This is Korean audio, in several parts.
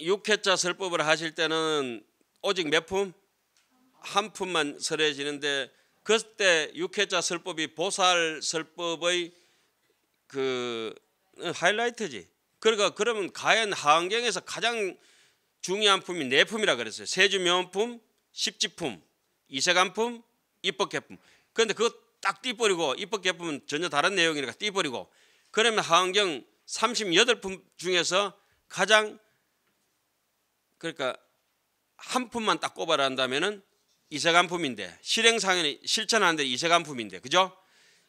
육회자 설법을 하실 때는 오직 몇 품? 한 품만 설해지는데 그때 육회자 설법이 보살 설법의 그 어, 하이라이트지. 그러니까 그러면 가연 하안경에서 가장 중요한 품이 네 품이라 그랬어요. 세주 명품, 십지품, 이세간품, 입법개품. 그런데 그거 딱 띄버리고 입법개품은 전혀 다른 내용이니까 띄버리고 그러면 하안경 38품 중에서 가장 그러니까 한 푼만 딱 꼽아라 한다면은 이색한품인데 실행상에 실천하는데 이색한품인데 그죠?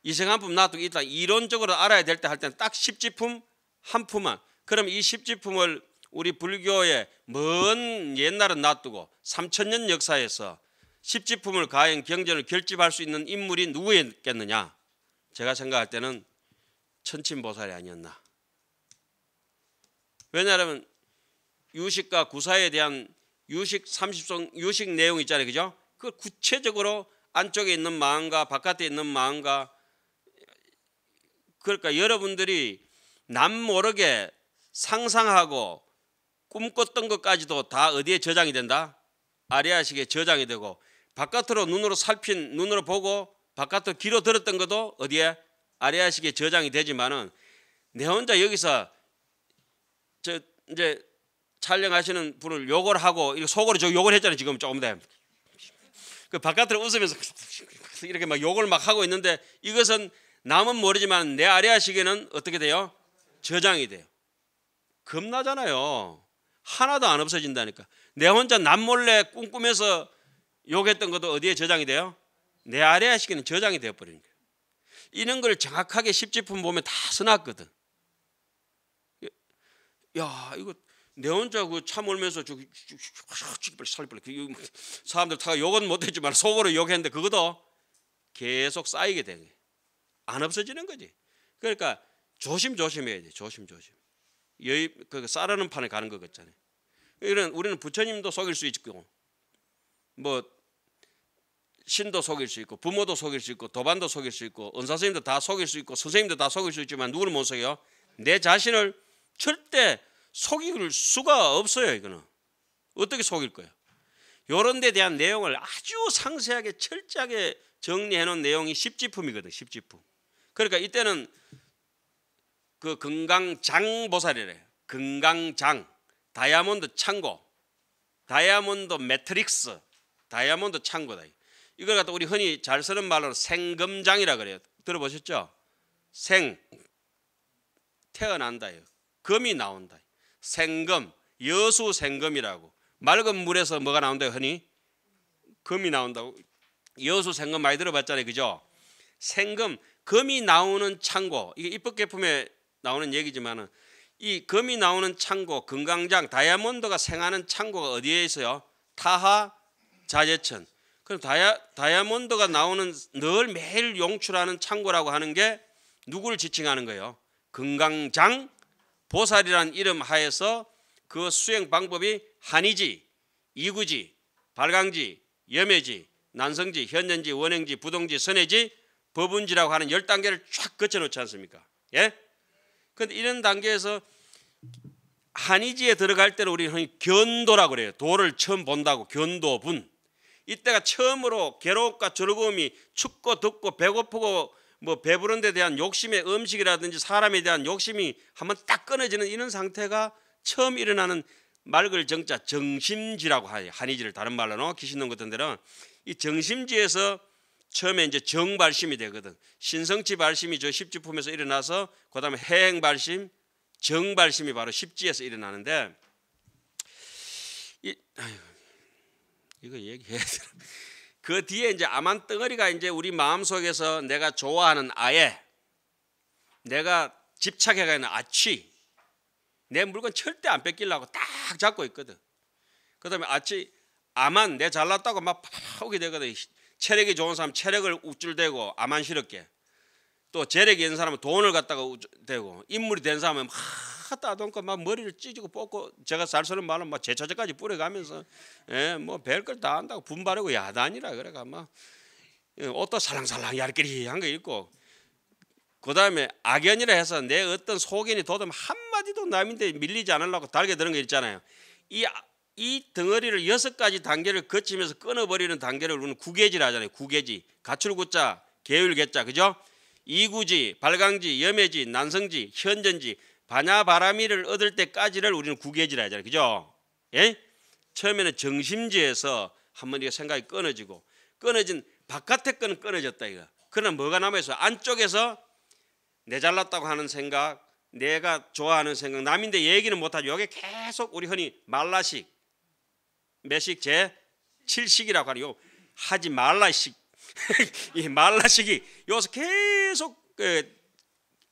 이색한품 놔두고 일단 이론적으로 알아야 될 때 할 때는 딱 십지품 한 품만 그럼 이 십지품을 우리 불교에먼 옛날은 놔두고 3천년 역사에서 십지품을 가행 경전을 결집할 수 있는 인물이 누구였겠느냐 제가 생각할 때는 천친보살이 아니었나 왜냐하면 유식과 구사에 대한 유식 30성 유식 내용 있잖아요. 그죠? 그 구체적으로 안쪽에 있는 마음과 바깥에 있는 마음과 그러니까 여러분들이 남 모르게 상상하고 꿈꿨던 것까지도 다 어디에 저장이 된다? 아리아식에 저장이 되고 바깥으로 눈으로 살핀 눈으로 보고 바깥으로 귀로 들었던 것도 어디에 아리아식에 저장이 되지만은 내 혼자 여기서 저 이제 촬영하시는 분을 욕을 하고 속으로 저 욕을 했잖아요. 지금 조금 전에. 그 바깥으로 웃으면서 이렇게 막 욕을 막 하고 있는데 이것은 남은 모르지만 내아래하 시기는 어떻게 돼요? 저장이 돼요. 겁나잖아요. 하나도 안 없어진다니까. 내 혼자 남몰래 꿈꾸면서 욕했던 것도 어디에 저장이 돼요? 내아래하 시기는 저장이 되어버리는 거예요. 이런 걸 정확하게 십지품 보면 다 써놨거든. 야 이거 내 혼자 그 차몰면서 저기 죽이벌 살벌 그, 뭐, 사람들 다 욕은 못했지만 속으로 욕했는데 그것도 계속 쌓이게 되는 거안 없어지는 거지. 그러니까 조심조심해야 돼. 조심조심. 여의 그, 그 싸라는 판에 가는 거 같잖아요. 이런 우리는 부처님도 속일 수 있고 뭐 신도 속일 수 있고 부모도 속일 수 있고 도반도 속일 수 있고 은사 선생님도 다 속일 수 있고 선생님도 다 속일 수 있지만 누구를 못 속여? 내 자신을 절대 속일 수가 없어요 이거는 어떻게 속일 거예요? 이런 데 대한 내용을 아주 상세하게 철저하게 정리해 놓은 내용이 십지품이거든 십지품 그러니까 이때는 그 금강장 보살이래요 금강장 다이아몬드 창고 다이아몬드 매트릭스 다이아몬드 창고다 이걸 갖다 우리 흔히 잘 쓰는 말로 생금장이라 그래요 들어보셨죠? 생태어난다 금이 나온다 생금, 여수 생금이라고. 맑은 물에서 뭐가 나온다요, 흔히? 금이 나온다고. 여수 생금 많이 들어봤잖아요, 그죠? 생금, 금이 나오는 창고. 이게 입법개품에 나오는 얘기지만은 이 금이 나오는 창고, 금강장, 다이아몬드가 생하는 창고가 어디에 있어요? 타하 자재천. 그럼 다이아, 다이아몬드가 나오는 늘 매일 용출하는 창고라고 하는 게 누구를 지칭하는 거예요? 금강장 보살이라는 이름 하에서 그 수행 방법이 한이지 이구지, 발강지, 염해지, 난성지, 현년지, 원행지, 부동지, 선해지, 법운지라고 하는 열단계를쫙 거쳐놓지 않습니까? 예? 근데 이런 단계에서 한이지에 들어갈 때는 우리 흔히 견도라고 그래요. 도를 처음 본다고 견도분. 이때가 처음으로 괴로움과 즐거움이 춥고 덥고 배고프고 뭐 배부른 데 대한 욕심의 음식이라든지 사람에 대한 욕심이 한번 딱 끊어지는 이런 상태가 처음 일어나는 맑을 정자 정심지라고 하니 한의지를 다른 말로는 귀신론 같은 데는 이 정심지에서 처음에 이제 정발심이 되거든. 신성치 발심이 저 십지품에서 일어나서 그다음에 해행 발심, 정발심이 바로 십지에서 일어나는데 이 아유, 이거 얘기해야 되나? 그 뒤에 이제 암만 덩어리가 이제 우리 마음속에서 내가 좋아하는 아예 내가 집착해가 는 아치 내 물건 절대 안 뺏기려고 딱 잡고 있거든. 그다음에 아치 암만 내 잘났다고 막 파오게 되거든. 체력이 좋은 사람 체력을 우쭐대고 암만 시럽게또 재력이 있는 사람은 돈을 갖다가 우쭐대고 인물이 된 사람은 막 따듬고 막 머리를 찢고 뽑고 제가 살살는 말은 막 제차제까지 뿌려가면서 예, 뭐배 별걸 다 한다고 분발하고 야단이라 그래가 막 예, 옷도 살랑살랑 얇게리한 거 입고 그 다음에 악연이라 해서 내 어떤 소견이 돋으 한마디도 남인데 밀리지 않으려고 달게 드는 거 있잖아요. 이, 이 덩어리를 여섯 가지 단계를 거치면서 끊어버리는 단계를 우리는 구계지라 하잖아요. 구계지. 가출구자, 계율계자, 그죠? 이구지, 발강지, 염해지, 난성지, 현전지 바냐바람이를 얻을 때까지를 우리는 구개지라 하잖아요. 그죠? 예? 처음에는 정심지에서 한 번 이거 생각이 끊어지고 끊어진 바깥에 끈은 끊어졌다 이거. 그러나 뭐가 남아있어? 안쪽에서 내 잘났다고 하는 생각, 내가 좋아하는 생각, 남인데 얘기는 못하죠. 이게 계속 우리 흔히 말라식, 매식, 제 7식이라고 하는 요 하지 말라식, 이 말라식이 여기서 계속 그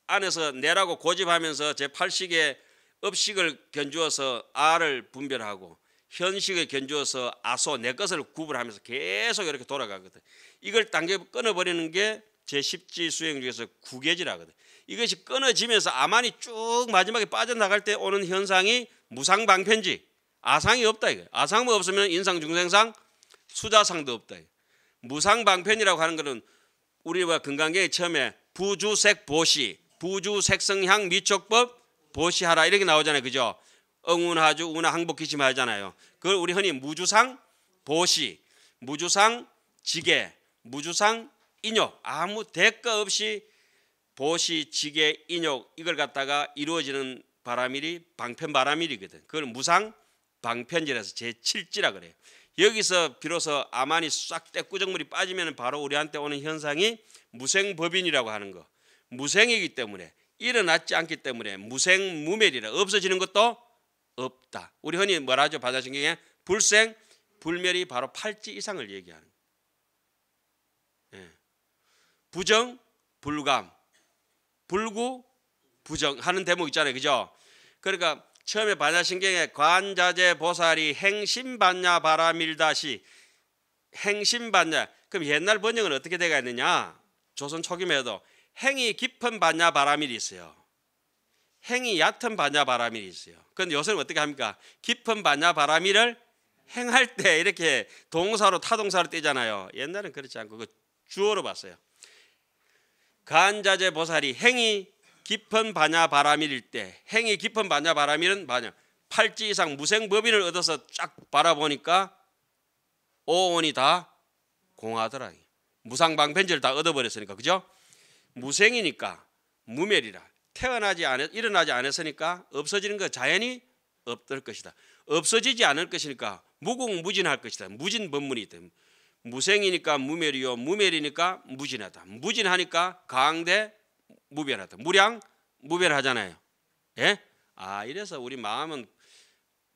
안에서 내라고 고집하면서 제8식의 업식을 견주어서 아를 분별하고 현식을 견주어서 아소 내 것을 구분하면서 계속 이렇게 돌아가거든. 이걸 단계 끊어버리는 게 제10지 수행 중에서 구계지라거든. 이것이 끊어지면서 아만이 쭉 마지막에 빠져나갈 때 오는 현상이 무상방편지 아상이 없다 이거야. 아상만 없으면 인상중생상 수자상도 없다. 이거야. 무상방편이라고 하는 것은 우리가 건강경에 처음에 부주색보시 부주 색성향 미촉법 보시하라 이렇게 나오잖아요. 그죠? 응운하주 운하 항복기심 하잖아요. 그걸 우리 흔히 무주상 보시, 무주상 지게, 무주상 인욕 아무 대가 없이 보시, 지게, 인욕 이걸 갖다가 이루어지는 바람일이 방편 바람일이거든. 그걸 무상 방편지라서 제7지라 그래요. 여기서 비로소 아만이 싹 떼꾸정물이 빠지면 바로 우리한테 오는 현상이 무생법인이라고 하는 거. 무생이기 때문에 일어났지 않기 때문에 무생무멸이라 없어지는 것도 없다. 우리 흔히 뭐라 하죠? 바다신경에 불생 불멸이 바로 팔찌 이상을 얘기하는 예. 부정 불감 불구 부정 하는 대목 있잖아요. 그죠? 그러니까 처음에 반야신경에 관자재 보살이 행심반야 바라밀다시 행심반야 그럼 옛날 번역은 어떻게 되가 있느냐? 조선 초기면에도 행이 깊은 반야 바람일이 있어요. 행이 얕은 반야 바람일이 있요 그런데 요새는 어떻게 합니까? 깊은 반야 바람일을 행할 때 이렇게 동사로 타동사로 떼잖아요. 옛날엔 그렇지 않고 그 주어로 봤어요. 간자재 보살이 행이 깊은 반야 바람일일 때 행이 깊은 반야 바람일은 반야 팔찌 이상 무생법인을 얻어서 쫙 바라보니까 오온이 다 공하더라. 무상방편지를 다 얻어버렸으니까 그죠? 무생이니까 무멸이라 태어나지 않 일어나지 않았으니까 없어지는 것자연이 없을 것이다. 없어지지 않을 것이니까 무궁무진할 것이다. 무진법문이기 때 무생이니까 무멸이요 무멸이니까 무진하다. 무진하니까 강대 무변하다. 무량 무변하잖아요. 예? 아 이래서 우리 마음은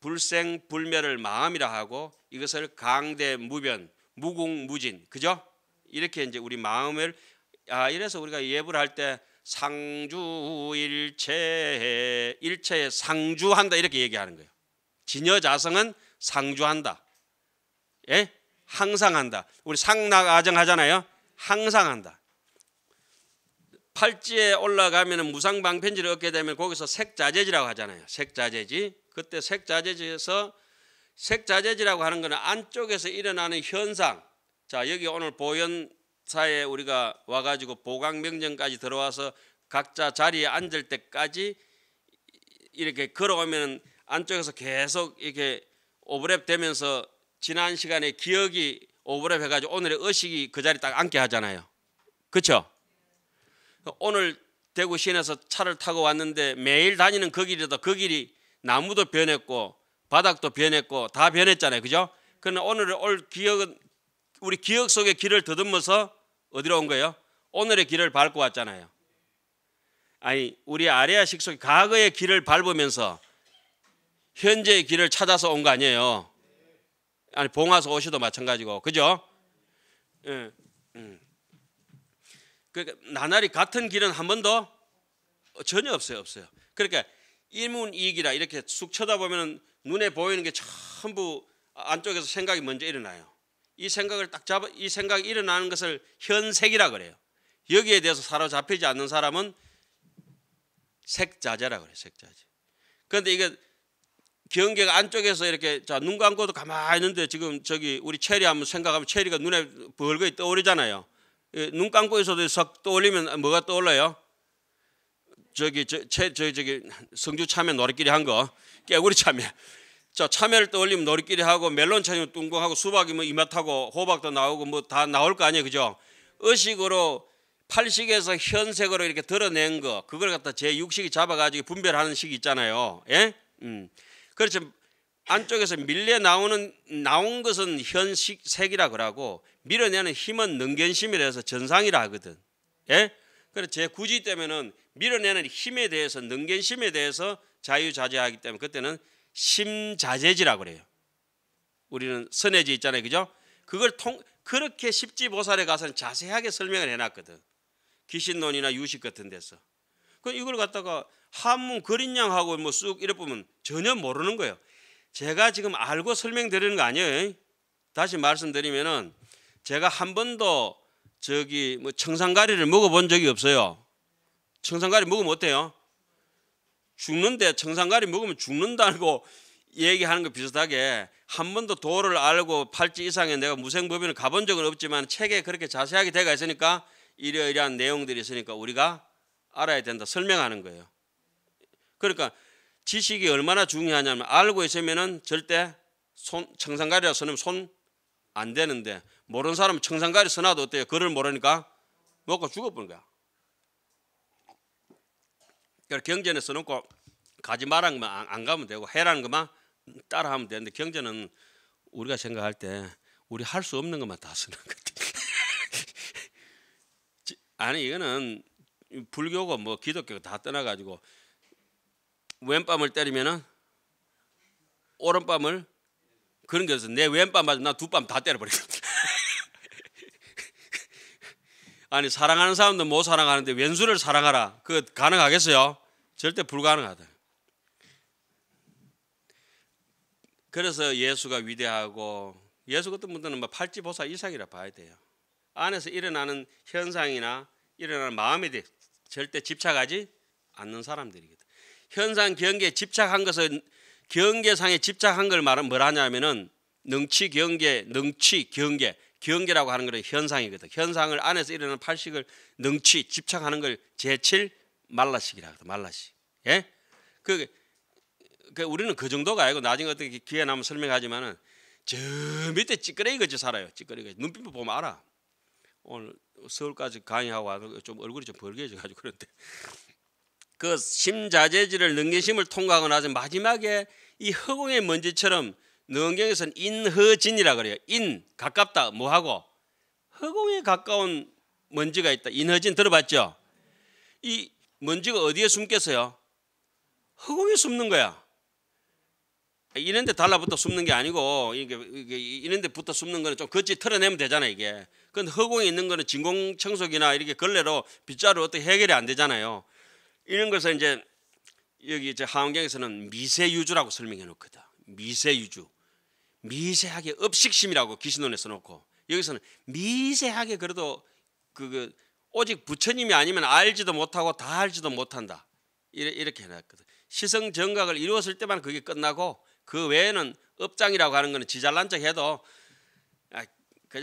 불생 불멸을 마음이라 하고 이것을 강대 무변 무궁무진 그죠? 이렇게 이제 우리 마음을 아 이래서 우리가 예불 할때 상주일체 일체에 상주한다 이렇게 얘기하는 거예요. 진여자성은 상주한다. 예? 항상 한다. 우리 상낙아정 하잖아요. 항상 한다. 팔찌에 올라가면 무상방편지를 얻게 되면 거기서 색자재지라고 하잖아요. 색자재지. 그때 색자재지에서 색자재지라고 하는 것은 안쪽에서 일어나는 현상. 자 여기 오늘 보현 차에 우리가 와가지고 보강명령까지 들어와서 각자 자리에 앉을 때까지 이렇게 걸어오면 안쪽에서 계속 이렇게 오버랩 되면서 지난 시간에 기억이 오버랩 해가지고 오늘의 의식이 그 자리 에딱 앉게 하잖아요. 그렇죠? 오늘 대구 시내에서 차를 타고 왔는데 매일 다니는 그길이도그 길이 나무도 변했고 바닥도 변했고 다 변했잖아요. 그죠? 그러나 오늘 올 기억은 우리 기억 속의 길을 더듬어서 어디로 온 거예요? 오늘의 길을 밟고 왔잖아요. 아니 우리 아레아식 속에 과거의 길을 밟으면서 현재의 길을 찾아서 온 거 아니에요. 아니 봉화서 오시도 마찬가지고 그죠? 예. 음. 그러니까 나날이 같은 길은 한 번도 전혀 없어요, 없어요. 그러니까 일문이익이라 이렇게 쑥 쳐다보면 눈에 보이는 게 전부 안쪽에서 생각이 먼저 일어나요. 이 생각을 딱 잡아 이 생각이 일어나는 것을 현색이라 그래요. 여기에 대해서 사로잡히지 않는 사람은 색자재라 그래요. 색자재. 그런데 이게 경계가 안쪽에서 이렇게 자 눈 감고도 가만히 있는데 지금 저기 우리 체리 한번 생각하면 체리가 눈에 벌거이 떠오르잖아요. 눈 감고 있어도 석 떠올리면 뭐가 떠올라요? 저기 저저 저, 저, 기 성주 참외 노래끼리 한거 깨구리 참외 자 참외를 떠올리면 놀이끼리 하고 멜론 차면 뚱뚱하고 수박이면 이맛하고 호박도 나오고 뭐 다 나올 거 아니에요 그죠? 의식으로 팔식에서 현색으로 이렇게 드러낸 거 그걸 갖다 제 육식이 잡아가지고 분별하는 식이 있잖아요. 예? 음. 그렇죠. 안쪽에서 밀려 나오는 나온 것은 현식 색이라 그러고 밀어내는 힘은 능견심이라 해서 전상이라 하거든. 예? 그래서 제 구지 때문에는 밀어내는 힘에 대해서 능견심에 대해서 자유자재하기 때문에 그때는 심자재지라 그래요. 우리는 선해지 있잖아요. 그죠? 그걸 통 그렇게 십지보살에 가서는 자세하게 설명을 해 놨거든. 귀신론이나 유식 같은 데서. 그 이걸 갖다가 한문 그린양하고 뭐 쑥 이래 보면 전혀 모르는 거예요. 제가 지금 알고 설명드리는 거 아니에요. 다시 말씀드리면은 제가 한 번도 저기 뭐 청산가리를 먹어본 적이 없어요. 청산가리 먹으면 어때요? 죽는데 청산가리 먹으면 죽는다고 얘기하는 거 비슷하게 한 번도 도를 알고 팔찌 이상에 내가 무생법인을 가본 적은 없지만 책에 그렇게 자세하게 돼가 있으니까 이러이러한 내용들이 있으니까 우리가 알아야 된다 설명하는 거예요. 그러니까 지식이 얼마나 중요하냐면 알고 있으면은 절대 손 청산가리라 서면 손안 되는데 모르는 사람은 청산가리 써놔도 어때요? 그를 모르니까 먹고 죽어버린 거야. 그러니까경제는 써놓고 가지 말라면 안, 안 가면 되고 해라는 것만 따라하면 되는데 경제는 우리가 생각할 때 우리 할 수 없는 것만 다 쓰는 것 같아요. 아니 이거는 불교고 뭐 기독교 다 떠나가지고 왼밤을 때리면은 오른밤을 그런 게 있어. 내 왼밤 맞으면 나 두 밤 다때려버리거 아니 사랑하는 사람도 못 사랑하는데 왼수를 사랑하라. 그 가능하겠어요? 절대 불가능하다. 그래서 예수가 위대하고 예수 같은 분들은 뭐 팔찌보살 이상이라 봐야 돼요. 안에서 일어나는 현상이나 일어나는 마음에 대해 절대 집착하지 않는 사람들이거든. 현상 경계에 집착한 것을 경계상에 집착한 걸 말은 뭐 하냐면은 능치 경계, 능치 경계, 경계라고 하는 것은 현상이거든. 현상을 안에서 일어나는 팔식을 능치 집착하는 걸 제칠 말라식이라고 말라식. 예? 그, 그 우리는 그 정도가 아니고 나중에 어떻게 기회 나면 설명하지만은 저 밑에 찌끄레기 거지 살아요. 찌끄레기 눈빛 보면 알아. 오늘 서울까지 강의하고 와서 좀 얼굴이 좀 벌게져 가지고 그런데 그 심자재질을 능계심을 통과하고 나서 마지막에 이 허공의 먼지처럼 능경에서는 인허진이라 그래요. 인 가깝다 뭐하고 허공에 가까운 먼지가 있다. 인허진 들어봤죠? 이 먼지가 어디에 숨겠어요? 허공에 숨는 거야. 이런 데 달라붙어 숨는 게 아니고 이게, 이런데 붙어 숨는 거는 좀 거치 털어내면 되잖아 이게. 근데 허공에 있는 거는 진공 청소기나 이렇게 걸레로 빗자루 어떻게 해결이 안 되잖아요. 이런 것을 이제 여기 이제 하원경에서는 미세유주라고 설명해 놓거든. 미세유주. 미세하게 업식심이라고 귀신론에 써놓고 여기서는 미세하게 그래도 그, 그 오직 부처님이 아니면 알지도 못하고 다 알지도 못한다. 이렇게 해놨거든. 시성 정각을 이루었을 때만 그게 끝나고 그 외에는 업장이라고 하는 거는 지잘난 척해도 아,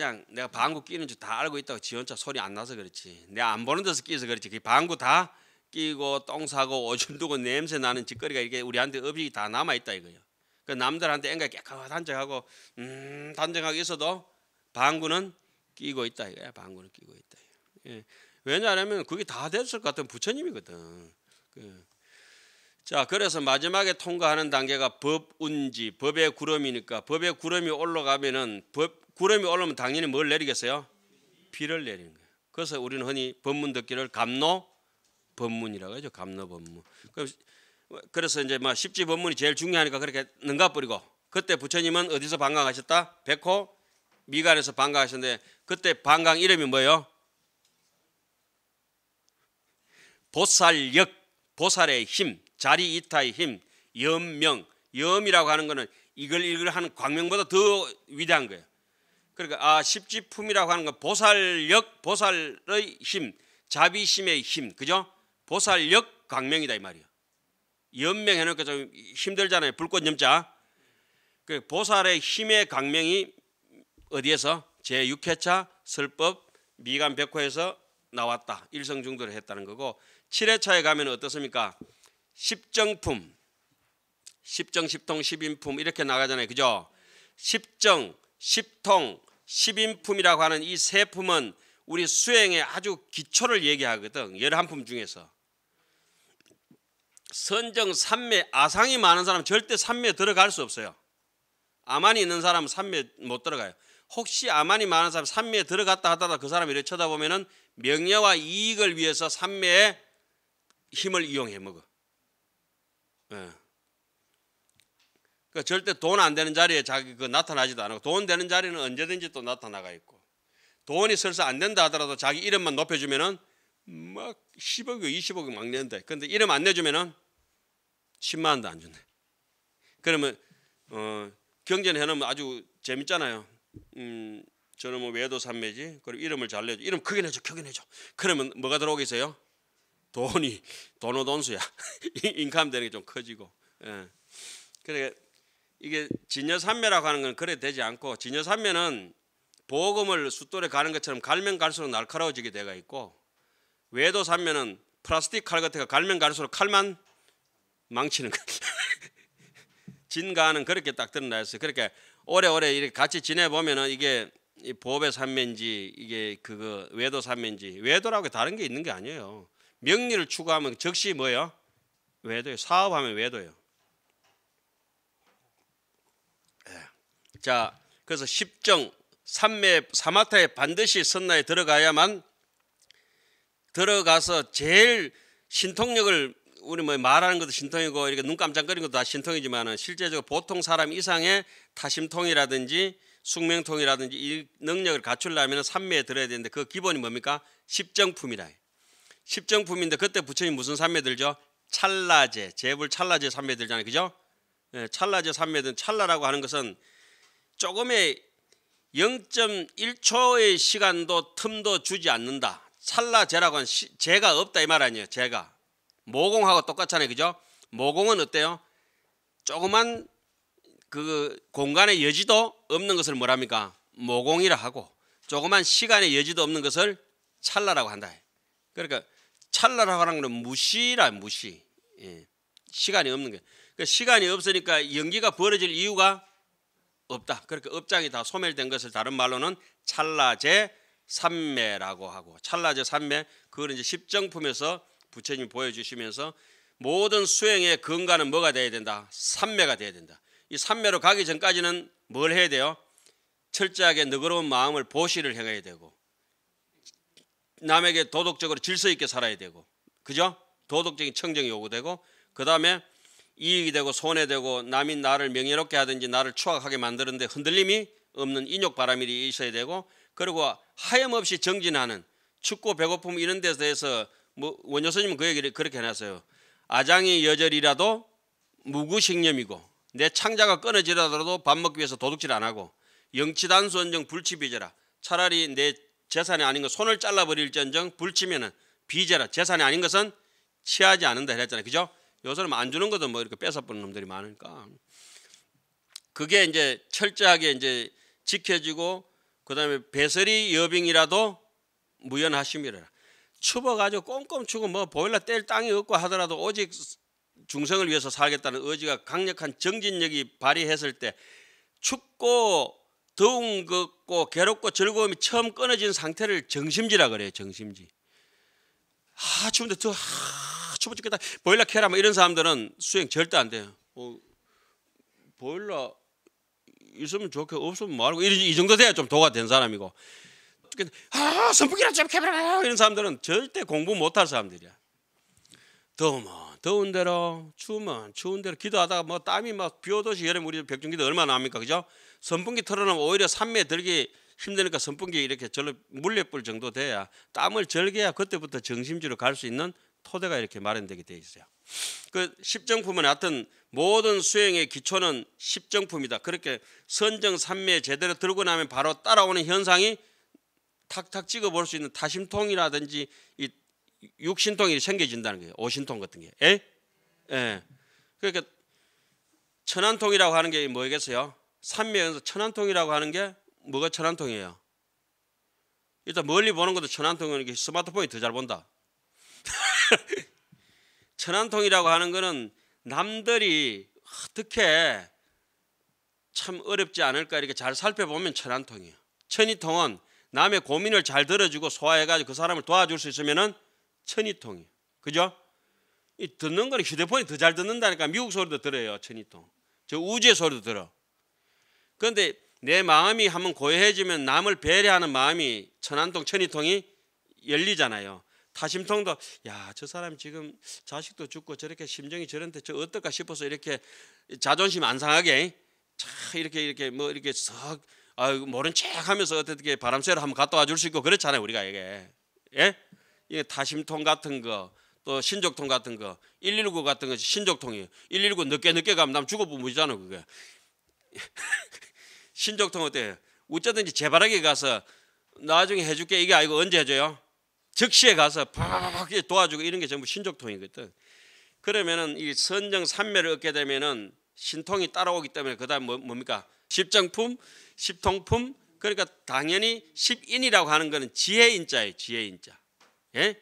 그냥 내가 방구 끼는 줄 다 알고 있다고 지 혼자 소리 안 나서 그렇지 내가 안 보는 데서 끼서 어 그렇지 그 방구 다 끼고 똥 싸고 오줌 두고 냄새 나는 짓거리가 이게 우리한테 업이 다 남아 있다 이거예요. 그 남들한테 앵가 깨끗한 척하고 음 단정하고 있어도 방구는 끼고 있다 이거야. 방구는 끼고 있다. 예. 왜냐하면 그게 다 됐을 것 같은 부처님이거든. 그 자, 그래서 마지막에 통과하는 단계가 법운지, 법의 구름이니까 법의 구름이 올라가면은 법 구름이 올라오면 당연히 뭘 내리겠어요? 비를 내리는 거예요. 그래서 우리는 흔히 법문 듣기를 감로 법문이라고 하죠. 감로 법문. 그, 그래서 이제 막 뭐 십지 법문이 제일 중요하니까 그렇게 능가버리고 그때 부처님은 어디서 방강하셨다? 백호 미간에서 방강하셨는데 그때 방강 이름이 뭐예요? 보살역 보살의 힘, 자리 이타의 힘, 염명, 염이라고 하는 거는 이걸 이걸 하는 광명보다 더 위대한 거예요. 그러니까 아 십지품이라고 하는 건 보살력, 보살의 힘, 자비심의 힘, 그죠? 보살력 광명이다 이 말이에요. 연명해놓으니까 좀 힘들잖아요. 불꽃 염자. 그 보살의 힘의 광명이 어디에서 제 6회차 설법 미간 백호에서 나왔다. 일성 중도를 했다는 거고 7회차에 가면 어떻습니까? 십정품, 십정, 십통, 십인품 이렇게 나가잖아요. 그죠? 십정, 십통, 십인품이라고 하는 이세 품은 우리 수행의 아주 기초를 얘기하거든. 열한 품 중에서. 선정 삼매 아상이 많은 사람 절대 삼매 들어갈 수 없어요. 아만이 있는 사람 은 삼매 못 들어가요. 혹시 아만이 많은 사람 삼매에 들어갔다 하다가 그 사람을 이렇게 쳐다보면은 명예와 이익을 위해서 삼매에 힘을 이용해 먹어. 예. 그러니까 절대 돈 안 되는 자리에 자기 그 나타나지도 않고 돈 되는 자리는 언제든지 또 나타나가 있고 돈이 설사 안 된다 하더라도 자기 이름만 높여주면은 막 10억이 20억이 막 낸대. 근데 이름 안 내주면은 10만 원도 안 준대. 그러면 어, 경전 해놓으면 아주 재밌잖아요. 음, 저는 뭐 외도 산매지. 그리고 이름을 잘 내줘. 이름 크게 내줘, 크게 내줘. 그러면 뭐가 들어오겠어요? 돈이 돈오돈수야 인감 되는 게 좀 커지고 예. 그래 이게 진여산매라고 하는 건 그래 되지 않고 진여산매는 보금을 숫돌에 가는 것처럼 갈면 갈수록 날카로워지게 돼가 있고 외도산매는 플라스틱 칼 같은 거 갈면 갈수록 칼만 망치는 거 진가는 그렇게 딱 드러나 있어요 그렇게 그러니까 오래오래 이렇게 같이 지내보면 이게 보배 산매인지 이게 그거 외도 산매인지 외도라고 다른 게 있는 게 아니에요 명리를 추구하면 즉시 뭐예요? 외도예요. 사업하면 외도예요. 예. 자, 그래서 십정 삼매 사마타에 반드시 선나에 들어가야만 들어가서 제일 신통력을 우리 뭐 말하는 것도 신통이고 이렇게 눈 깜짝거리는 것도 다신통이지만 실제적으로 보통 사람 이상의 타심통이라든지 숙명통이라든지 이 능력을 갖추려면 삼매에 들어야 되는데 그 기본이 뭡니까? 십정품이라. 십정품인데 그때 부처님 무슨 삼매 들죠? 찰라제, 제불 찰라제 삼매 들잖아요. 그죠? 예, 찰라제 삼매든 찰라라고 하는 것은 조금의 0.1초의 시간도 틈도 주지 않는다. 찰라제라고 하는 시, 제가 없다 이 말 아니에요. 제가. 모공하고 똑같잖아요. 그죠? 모공은 어때요? 조그만 그 공간의 여지도 없는 것을 뭐랍니까? 모공이라 하고 조그만 시간의 여지도 없는 것을 찰나라고 한다. 그러니까 찰나라 하는 건 무시라 무시. 예. 시간이 없는 거예요. 그러니까 시간이 없으니까 연기가 벌어질 이유가 없다. 그렇게 업장이 다 소멸된 것을 다른 말로는 찰나제 삼매라고 하고 찰나제 삼매 그걸 이제 십정품에서 부처님이 보여주시면서 모든 수행의 근간은 뭐가 돼야 된다. 삼매가 돼야 된다. 이 삼매로 가기 전까지는 뭘 해야 돼요? 철저하게 너그러운 마음을 보시를 행해야 되고 남에게 도덕적으로 질서 있게 살아야 되고 그죠? 도덕적인 청정이 요구되고 그 다음에 이익이 되고 손해되고 남이 나를 명예롭게 하든지 나를 추악하게 만드는데 흔들림이 없는 인욕 바람이 있어야 되고 그리고 하염없이 정진하는 춥고 배고픔 이런 데서 대해서 뭐 원효스님은 그 얘기를 그렇게 해놨어요. 아장이 여절이라도 무구식념이고 내 창자가 끊어지더라도 밥 먹기 위해서 도둑질 안 하고 영치단수원정불치비져라 차라리 내 재산이 아닌 것 손을 잘라버릴지언정 불치면은 비제라 재산이 아닌 것은 취하지 않는다 그랬잖아요. 그죠? 요새는 안 주는 것도 뭐 이렇게 뺏어보는 놈들이 많으니까 그게 이제 철저하게 이제 지켜지고 그다음에 배설이 여빙이라도 무연하심이라 추어가지고 꼼꼼 추고 뭐 보일러 뗄 땅이 없고 하더라도 오직 중생을 위해서 살겠다는 의지가 강력한 정진력이 발휘했을 때 춥고 더운 것고 괴롭고 즐거움이 처음 끊어진 상태를 정심지라 그래요. 정심지. 아 추운데 더아 추워 죽겠다. 보일러 켜라 뭐 이런 사람들은 수행 절대 안 돼요. 어, 보일러 있으면 좋게 없으면 말고 뭐 이, 이 정도 돼야 좀 도가 된 사람이고. 아 선풍기나 좀 켜라 이런 사람들은 절대 공부 못 할 사람들이야. 더우 더운 대로 추우면 추운 대로 기도하다가 뭐 땀이 막 비오듯이 여름 우리 백중기도 얼마나 합니까 그죠? 선풍기 틀어놓으면 오히려 산매 들기 힘드니까 선풍기 이렇게 절로 물려볼 정도 돼야 땀을 절개야 그때부터 정심지로 갈 수 있는 토대가 이렇게 마련되게 돼 있어요. 그 십정품은 하여튼 모든 수행의 기초는 십정품이다. 그렇게 선정 산매 제대로 들고 나면 바로 따라오는 현상이 탁탁 찍어볼 수 있는 타심통이라든지이 육신통이 생겨진다는 거예요. 오신통 같은 게. 에? 예. 그러니까 천안통이라고 하는 게 뭐겠어요? 삼면에서 천안통이라고 하는 게 뭐가 천안통이에요? 일단 멀리 보는 것도 천안통이니까 스마트폰이 더 잘 본다. 천안통이라고 하는 거는 남들이 어떻게 참 어렵지 않을까 이렇게 잘 살펴보면 천안통이에요. 천이통은 남의 고민을 잘 들어주고 소화해가지고 그 사람을 도와줄 수 있으면은 천이통이. 그죠? 이 듣는 거는 휴대폰이 더 잘 듣는다니까 미국 소리도 들어요. 천이통. 저 우주의 소리도 들어. 그런데 내 마음이 한번 고요해지면 남을 배려하는 마음이 천안통 천이통이 열리잖아요. 타심통도 야 저 사람 지금 자식도 죽고 저렇게 심정이 저런데 저 어떨까 싶어서 이렇게 자존심 안 상하게 차 이렇게 이렇게 뭐 이렇게 썩 아, 모른 척 하면서 어떻게 바람쐬러 한번 갔다 와 줄 수 있고 그렇잖아요 우리가 이게 예이 다심통 같은 거, 또 신족통 같은 거, 119 같은 거이 신족통이에요. 119 늦게 늦게 가면 남 죽어보면 잖아 그게. 신족통 어때요? 어쨌든지 재발하게 가서 나중에 해줄게 이게 아니고 언제 해줘요? 즉시에 가서 팍 도와주고 이런 게 전부 신족통이거든. 그러면은 이 선정 삼매를 얻게 되면은 신통이 따라오기 때문에 그다음 뭐, 뭡니까? 십정품, 십통품 그러니까 당연히 십인이라고 하는 거는 지혜인자예요. 지혜인자. 예?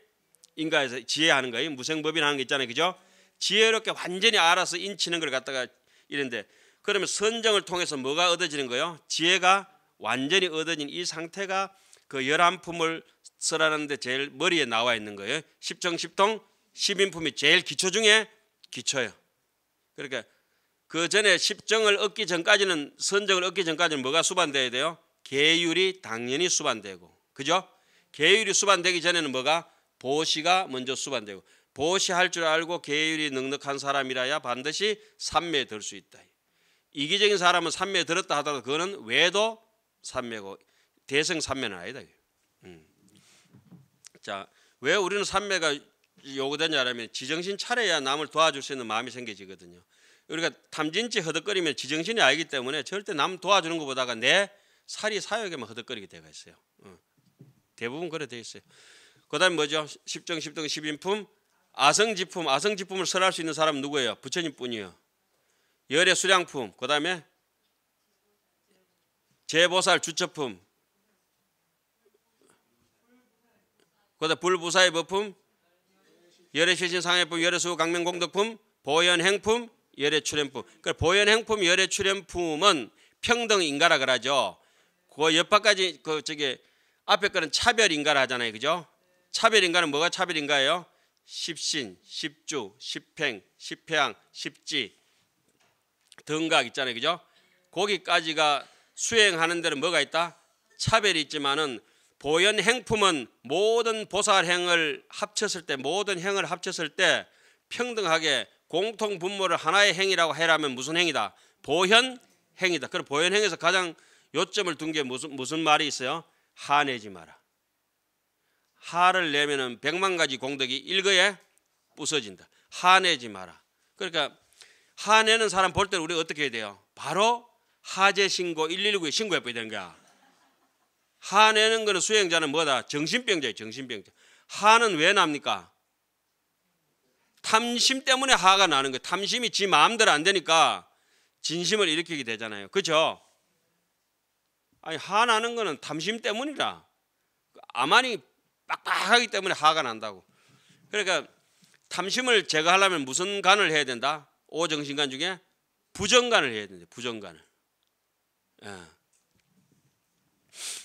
인가에서 지혜하는 거예요. 무생법이라는 게 있잖아요. 그죠? 지혜롭게 완전히 알아서 인치는 걸 갖다가 이런데 그러면 선정을 통해서 뭐가 얻어지는 거예요? 지혜가 완전히 얻어진 이 상태가 그 열한품을 쓰라는데 제일 머리에 나와 있는 거예요. 십정 십동 십인품이 제일 기초 중에 기초예요. 그러니까 그 전에 십정을 얻기 전까지는 선정을 얻기 전까지는 뭐가 수반되어야 돼요? 계율이 당연히 수반되고 그죠? 계율이 수반되기 전에는 뭐가 보시가 먼저 수반되고 보시할 줄 알고 계율이 능력한 사람이라야 반드시 삼매에 들 수 있다. 이기적인 사람은 삼매에 들었다 하더라도 그거는 외도 삼매고 대성 삼매는 아니다. 음. 자, 왜 우리는 삼매가 요구되냐면 지정신 차려야 남을 도와줄 수 있는 마음이 생기지거든요 우리가 탐진치 허덕거리면 지정신이 아니기 때문에 절대 남 도와주는 것보다가 내 살이 사욕에만 허덕거리게 되가 있어요. 어. 대부분 그래 돼 있어요. 그다음 뭐죠? 10정 10등 10인품 아성지품 아성지품을 설할 수 있는 사람은 누구예요? 부처님뿐이요 열의 수량품 그다음에 재보살 주처품 그다음 불부사의 법품 열의 실신 상해품 열의 수 강명공덕품 보현 행품 열의 출현품 그 그러니까 보현 행품 열의 출현품은 평등 인가라 그러죠. 그 옆바까지 그 저기 앞에 거는 차별인가를 하잖아요. 그죠? 차별인가는 뭐가 차별인가요 십신, 십주, 십행, 십회양, 십지 등각 있잖아요. 그죠? 거기까지가 수행하는 데는 뭐가 있다? 차별이 있지만은 보현 행품은 모든 보살행을 합쳤을 때 모든 행을 합쳤을 때 평등하게 공통 분모를 하나의 행이라고 해라면 무슨 행이다? 보현 행이다. 그럼 보현 행에서 가장 요점을 둔 게 무슨 무슨 말이 있어요? 하내지 마라. 하를 내면은 백만 가지 공덕이 일거에 부서진다. 하내지 마라. 그러니까 하내는 사람 볼 때는 우리 어떻게 해야 돼요? 바로 하재 신고 119에 신고해 버려야 되는 거야. 하내는 거는 수행자는 뭐다? 정신병자예요. 정신병자. 하는 왜 납니까? 탐심 때문에 하가 나는 거예요. 탐심이 지 마음대로 안 되니까 진심을 일으키게 되잖아요. 그렇죠? 아니 화나는 거는 탐심 때문이라. 그 아만이 빡빡하기 때문에 화가 난다고. 그러니까 탐심을 제거하려면 무슨 간을 해야 된다? 오정신간 중에 부정간을 해야 된다. 부정간을. 예.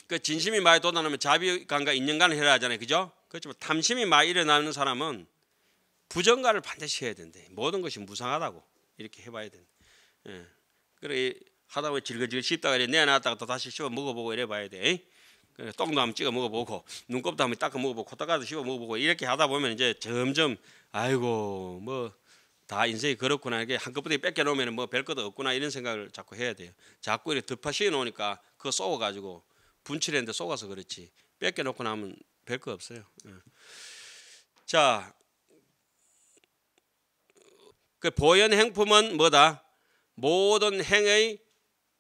그 진심이 많이 돋아나면 자비간과 인연간을 해라 하잖아요. 그죠? 그렇지만 탐심이 많이 일어나는 사람은 부정간을 반드시 해야 된대. 모든 것이 무상하다고 이렇게 해봐야 된다. 예. 그래 하다 보면 질거질거 씹다가 이래 내놨다가또 다시 씹어 먹어보고 이래 봐야 돼. 그래, 똥도 한번 찍어 먹어보고 눈곱도 한번 닦아 먹어보고 코딱지도 씹어 먹어보고 이렇게 하다 보면 이제 점점 아이고 뭐 다 인생이 그렇구나 이게 한꺼번에 뺏겨놓으면 뭐 별것도 없구나 이런 생각을 자꾸 해야 돼요. 자꾸 이렇게 덮어씌워 놓으니까 그거 쏘아가지고 분칠했는데 쏘아서 그렇지 뺏겨놓고 나면 별거 없어요. 예. 자, 그 보현 행품은 뭐다? 모든 행의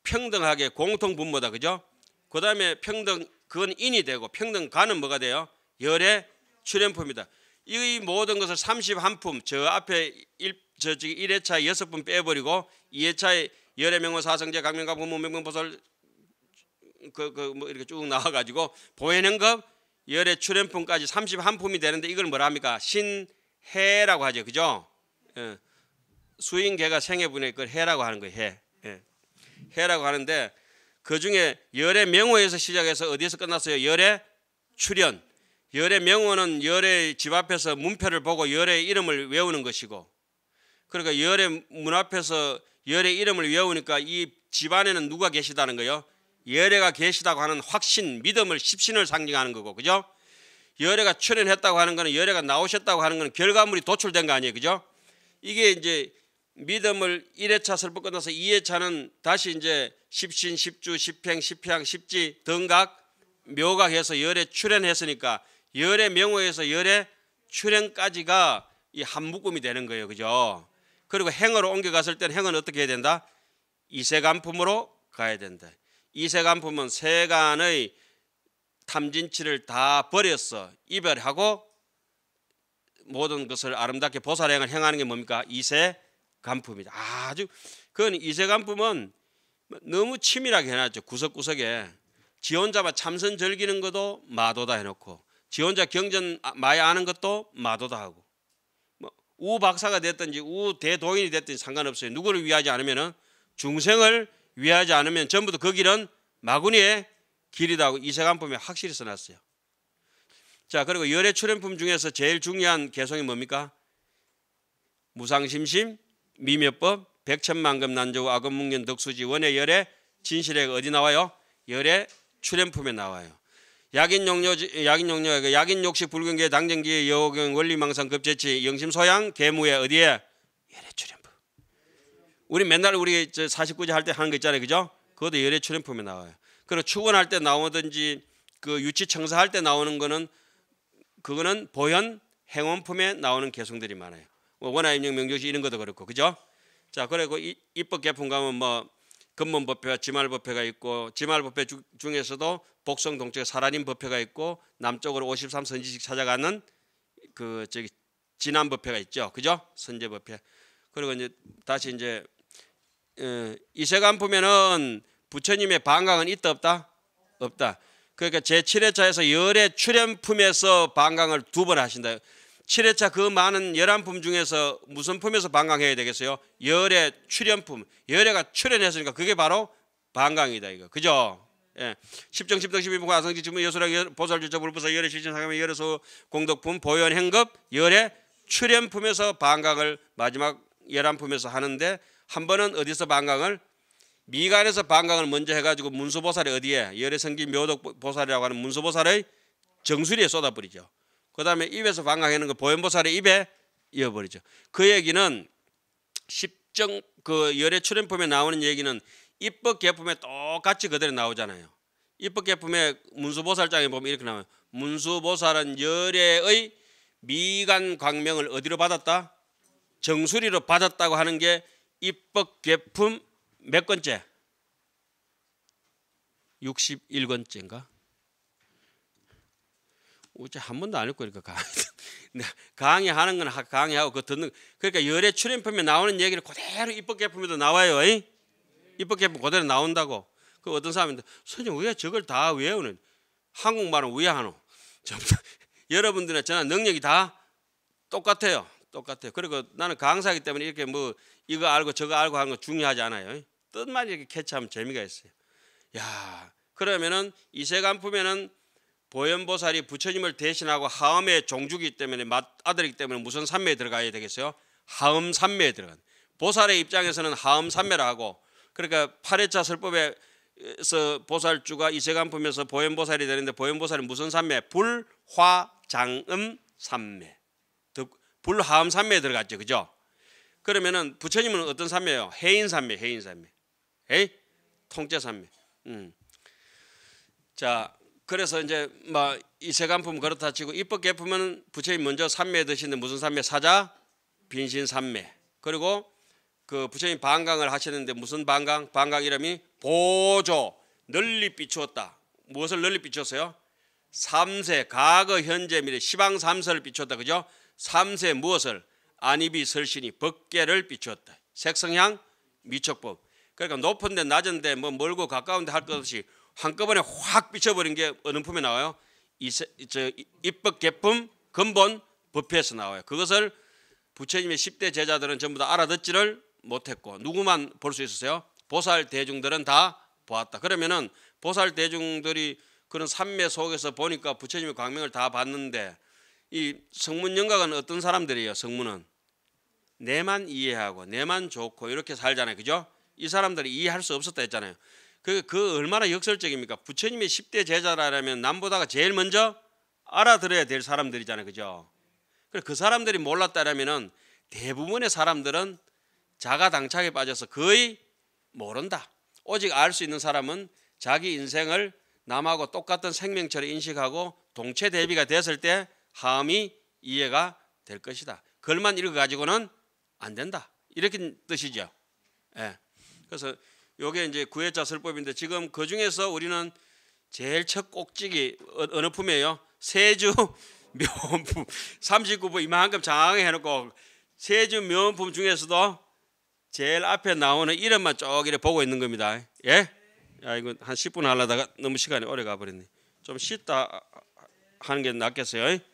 평등하게 공통 분모다 그죠? 그 다음에 평등 그건 인이 되고 평등가는 뭐가 돼요? 열의 출현품이다. 이 모든 것을 31품 저 앞에 1, 저 지금 1회차 6분 빼버리고 2회차에 열의 명호 사성제 강명과 부모 명명보살 그그 뭐 이렇게 쭉 나와가지고 보혜는급 열의 출현품까지 31품이 되는데 이걸 뭐라 합니까? 신해라고 하죠. 그죠? 예. 수인계가 생애분의 그걸 해라고 하는 거예요. 해. 해라고 하는데 그 중에 열의 명호에서 시작해서 어디에서 끝났어요? 열의 출연 열의 명호는 열의 집 앞에서 문패를 보고 열의 이름을 외우는 것이고 그러니까 열의 문 앞에서 열의 이름을 외우니까 이 집안에는 누가 계시다는 거예요? 열애가 계시다고 하는 확신, 믿음을 십신을 상징하는 거고 그죠? 열애가 출연했다고 하는 거는 열애가 나오셨다고 하는 거는 결과물이 도출된 거 아니에요. 그죠? 이게 이제 믿음을 1회차 설법 끝나서 2회차는 다시 이제 십신, 십주, 십행, 십향, 십지, 등각, 묘각해서 열에 출연했으니까 열의 명호에서 열의 출연까지가 이한 묶음이 되는 거예요. 그죠? 그리고 행으로 옮겨갔을 때는 행은 어떻게 해야 된다? 이세간품으로 가야 된다. 이세간품은 세간의 탐진치를 다 버렸어. 이별하고 모든 것을 아름답게 보살행을 행하는 게 뭡니까? 이세 간품이다 아주 그건 이세 간품은 너무 치밀하게 해놨죠. 구석구석에 지원자와 참선 즐기는 것도 마도다 해놓고 지원자 경전 아, 마이 아는 것도 마도다 하고 뭐우 박사가 됐든지 우 대도인이 됐든지 상관없어요. 누구를 위하지 않으면 중생을 위하지 않으면 전부 다그 길은 마구니의 길이다고 이세간품에 확실히 써놨어요. 자 그리고 열애 출현품 중에서 제일 중요한 개성이 뭡니까? 무상심심, 미묘법 백천만금 난조 악음문견 덕수지 원의 열의 진실액 그 어디 나와요? 열의 출연품에 나와요. 약인 용료 약인 용료 그 약인 욕식 불경계 당정기 여호경 원리망상 급제치 영심 소양 개무에 어디에 열의 출현품. 우리 맨날 우리 저 49제 할때 하는 거 있잖아요, 그죠? 그것도 열의 출연품에 나와요. 그리고 축원할 때 나오든지 그 유치 청사할 때 나오는 거는 그거는 보현 행원품에 나오는 개성들이 많아요. 뭐 원화협력 명조시 이런 것도 그렇고 그죠? 자 그리고 이, 입법 개편 가면 뭐 근문법회와 지말법회가 있고 지말법회 중에서도 복성동쪽에 사라림법회가 있고 남쪽으로 53선지식 찾아가는 그 저기 진안법회가 있죠. 그죠? 선제법회. 그리고 이제 다시 이제 어, 이세간 보면은 부처님의 방광은 있다 없다? 없다. 그러니까 제7회차에서 열의 출연품에서 방광을 두 번 하신다. 7회차 그 많은 열한품 중에서 무슨 품에서 방광해야 되겠어요? 열의 출현품. 열애가 출현했으니까 그게 바로 방광이다 이거. 그죠? 예. 10정 10덕 12분 과성지 주문 여수랑 보살주자 불부사 열의 실신 상함의 열에서 공덕품 보현 행급 열의 출현품에서 방광을 마지막 열한품에서 하는데 한 번은 어디서 방광을 미간에서 방광을 먼저 해가지고 문수보살이 어디에 열의 성기 묘덕보살이라고 하는 문수보살의 정수리에 쏟아버리죠. 그 다음에 입에서 방광하는 거 보현보살의 입에 이어버리죠. 그 얘기는 십정 그 열의 출연품에 나오는 얘기는 입법 개품에 똑같이 그대로 나오잖아요. 입법 개품에 문수보살장에 보면 이렇게 나와요. 문수보살은 열애의 미간 광명을 어디로 받았다? 정수리로 받았다고 하는 게 입법 개품 몇 건째? 61건째인가? 어째 한 번도 안 읽고 이렇게 강의 네, 강의하는 건 강의하고 그 듣는 그러니까 열애 출연품에 나오는 얘기를 그대로 입법 개품에도 나와요. 이? 입법 개품 그대로 나온다고. 그 어떤 사람인데 선생님 왜 저걸 다 외우는? 한국말은 왜 하노? 여러분들의 전화 능력이 다 똑같아요. 똑같아요. 그리고 나는 강사기 때문에 이렇게 뭐 이거 알고 저거 알고 하는 거 중요하지 않아요. 뜻만 이렇게 캐치하면 재미가 있어요. 야 그러면은 이세간품에는 보현보살이 부처님을 대신하고 하음의 종주기 때문에 아들이기 때문에 무슨 삼매에 들어가야 되겠어요? 하음 삼매에 들어간. 보살의 입장에서는 하음 삼매라 고 그러니까 팔회차 설법에서 보살주가 이세간품에서 보현보살이 되는데 보현보살이 무슨 삼매? 불화장음 삼매. 불하음 삼매에 들어갔죠, 그죠? 그러면은 부처님은 어떤 삼매예요? 해인 삼매, 해인 삼매, 에 통째 삼매. 음. 자 그래서 이제 막이 세간품 그렇다 치고 입법 개품은 부처님 먼저 삼매 드시는데 무슨 삼매 사자 빈신 삼매 그리고 그 부처님 방강을 하시는데 무슨 방강 방강 이름이 보조 널리 비추었다 무엇을 널리 비추었어요? 삼세 과거 현재 미래 시방 삼세를 비추었다 그죠? 삼세 무엇을 안입비 설신이 법계를 비추었다 색성향 미척법 그러니까 높은데 낮은데 뭐 멀고 가까운데 할 것 없이 한꺼번에 확 비춰버린 게 어느 품에 나와요? 입법 개품 근본 법회에서 나와요. 그것을 부처님의 10대 제자들은 전부 다 알아듣지를 못했고 누구만 볼 수 있었어요? 보살 대중들은 다 보았다. 그러면은 보살 대중들이 그런 삼매 속에서 보니까 부처님의 광명을 다 봤는데 이 성문 영각은 어떤 사람들이에요? 성문은 내만 이해하고 내만 좋고 이렇게 살잖아요. 그죠? 이 사람들이 이해할 수 없었다 했잖아요. 그, 그 얼마나 역설적입니까? 부처님의 10대 제자라면 남보다가 제일 먼저 알아들어야 될 사람들이잖아요. 그죠? 그 사람들이 몰랐다라면 대부분의 사람들은 자가당착에 빠져서 거의 모른다. 오직 알 수 있는 사람은 자기 인생을 남하고 똑같은 생명체로 인식하고 동체 대비가 됐을 때 함이 이해가 될 것이다. 글만 읽어 가지고는 안 된다. 이렇게 뜻이죠. 예. 그래서 요게 이제 구해자 설법인데 지금 그 중에서 우리는 제일 첫 꼭지기 어, 어느 품이에요? 세주 묘품 39부 이만큼 장황해 놓고 세주 묘품 중에서도 제일 앞에 나오는 이름만 쭉 이렇게 보고 있는 겁니다. 예? 야 이거 한 10분 하려다가 너무 시간이 오래 가버렸네. 좀 쉬다 하는 게 낫겠어요.